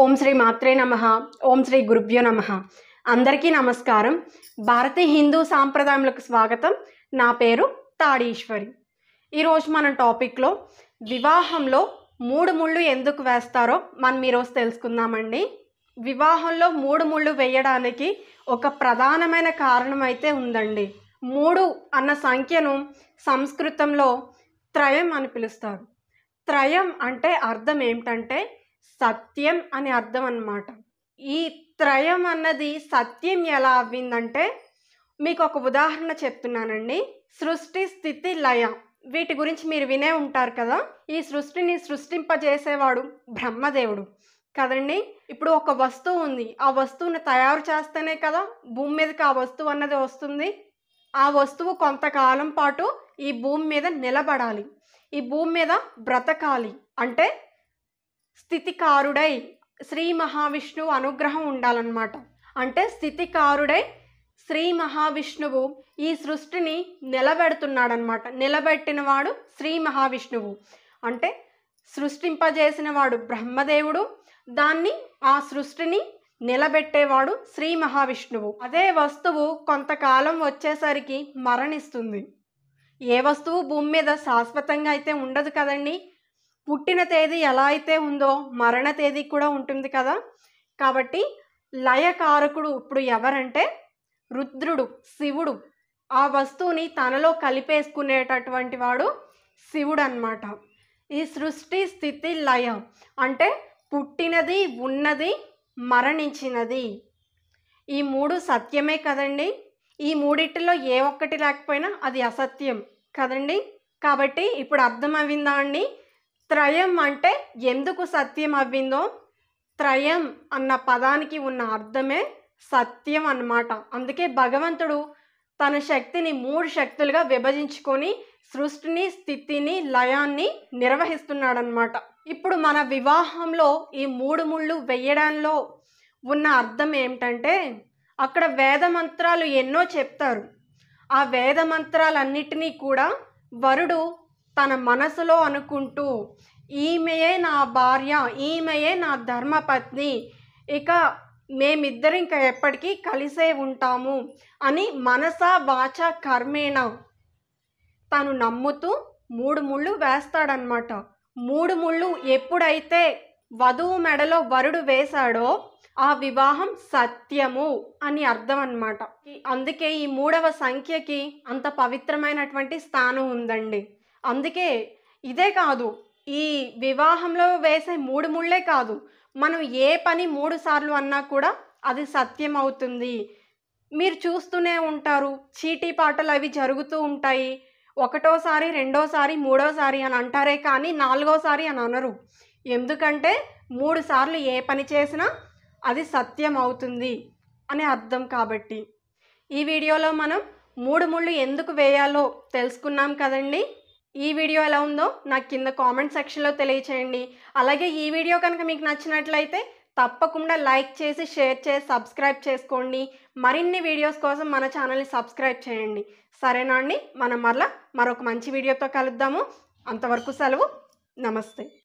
ఓం శ్రీ మాత్రే నమ ఓం శ్రీ గురుభ్యో నమ అందరికీ నమస్కారం భారతీయ హిందూ సాంప్రదాయంలకు స్వాగతం నా పేరు తాడీశ్వరి ఈరోజు మన టాపిక్లో వివాహంలో మూడు ముళ్ళు ఎందుకు వేస్తారో మనం ఈరోజు తెలుసుకుందామండి వివాహంలో మూడు ముళ్ళు వేయడానికి ఒక ప్రధానమైన కారణం అయితే ఉందండి మూడు అన్న సంఖ్యను సంస్కృతంలో త్రయం అని పిలుస్తారు త్రయం అంటే అర్థం ఏమిటంటే సత్యం అని అర్థం అన్నమాట ఈ త్రయం అన్నది సత్యం ఎలా అవ్విందంటే మీకు ఒక ఉదాహరణ చెప్తున్నానండి సృష్టి స్థితి లయ వీటి గురించి మీరు వినే ఉంటారు కదా ఈ సృష్టిని సృష్టింపజేసేవాడు బ్రహ్మదేవుడు కదండి ఇప్పుడు ఒక వస్తువు ఉంది ఆ వస్తువుని తయారు చేస్తేనే కదా భూమి మీదకి ఆ వస్తువు అన్నది వస్తుంది ఆ వస్తువు కొంతకాలం పాటు ఈ భూమి మీద నిలబడాలి ఈ భూమి మీద బ్రతకాలి అంటే స్థితికారుడై శ్రీ మహావిష్ణువు అనుగ్రహం ఉండాలన్నమాట అంటే స్థితికారుడై శ్రీ మహావిష్ణువు ఈ సృష్టిని నిలబెడుతున్నాడనమాట నిలబెట్టినవాడు శ్రీ మహావిష్ణువు అంటే సృష్టింపజేసినవాడు బ్రహ్మదేవుడు దాన్ని ఆ సృష్టిని నిలబెట్టేవాడు శ్రీ మహావిష్ణువు అదే వస్తువు కొంతకాలం వచ్చేసరికి మరణిస్తుంది ఏ వస్తువు భూమి మీద శాశ్వతంగా అయితే ఉండదు కదండి పుట్టిన తేదీ ఎలా అయితే ఉందో మరణ తేదీ కూడా ఉంటుంది కదా కాబట్టి లయకారకుడు ఇప్పుడు ఎవరంటే రుద్రుడు శివుడు ఆ వస్తువుని తనలో కలిపేసుకునేటటువంటి వాడు శివుడు అనమాట ఈ సృష్టి స్థితి లయ అంటే పుట్టినది ఉన్నది మరణించినది ఈ మూడు సత్యమే కదండి ఈ మూడిటిలో ఏ ఒక్కటి లేకపోయినా అది అసత్యం కదండి కాబట్టి ఇప్పుడు అర్థం అండి త్రయం అంటే ఎందుకు సత్యం అవ్విందో త్రయం అన్న పదానికి ఉన్న అర్థమే సత్యం అన్నమాట అందుకే భగవంతుడు తన శక్తిని మూడు శక్తులుగా విభజించుకొని సృష్టిని స్థితిని లయాన్ని నిర్వహిస్తున్నాడనమాట ఇప్పుడు మన వివాహంలో ఈ మూడు ముళ్ళు వేయడంలో ఉన్న అర్థం ఏమిటంటే అక్కడ వేద మంత్రాలు ఎన్నో చెప్తారు ఆ వేద మంత్రాలన్నిటినీ కూడా వరుడు తన మనసులో అనుకుంటూ ఈమెయే నా భార్య ఈమెయే నా ధర్మపత్ని ఇక మేమిద్దరం ఇంకా ఎప్పటికీ కలిసే ఉంటాము అని మనస వాచ కర్మేణ తను నమ్ముతూ మూడు ముళ్ళు వేస్తాడనమాట మూడు ముళ్ళు ఎప్పుడైతే వధువు మెడలో వరుడు వేశాడో ఆ వివాహం సత్యము అని అర్థం అనమాట అందుకే ఈ మూడవ సంఖ్యకి అంత పవిత్రమైనటువంటి స్థానం ఉందండి అందుకే ఇదే కాదు ఈ వివాహంలో వేసే మూడు ముళ్ళే కాదు మనం ఏ పని మూడు సార్లు అన్నా కూడా అది సత్యం అవుతుంది మీరు చూస్తూనే ఉంటారు చీటీ పాటలు అవి జరుగుతూ ఉంటాయి ఒకటోసారి రెండోసారి మూడోసారి అని అంటారే కానీ నాలుగోసారి అని అనరు ఎందుకంటే మూడు సార్లు ఏ పని చేసినా అది సత్యం అవుతుంది అని అర్థం కాబట్టి ఈ వీడియోలో మనం మూడు ముళ్ళు ఎందుకు వేయాలో తెలుసుకున్నాం కదండి ఈ వీడియో ఎలా ఉందో నాకు కింద కామెంట్ సెక్షన్లో తెలియచేయండి అలాగే ఈ వీడియో కనుక మీకు నచ్చినట్లయితే తప్పకుండా లైక్ చేసి షేర్ చేసి సబ్స్క్రైబ్ చేసుకోండి మరిన్ని వీడియోస్ కోసం మన ఛానల్ని సబ్స్క్రైబ్ చేయండి సరేనా అండి మనం మరలా మరొక మంచి వీడియోతో కలుద్దాము అంతవరకు సెలవు నమస్తే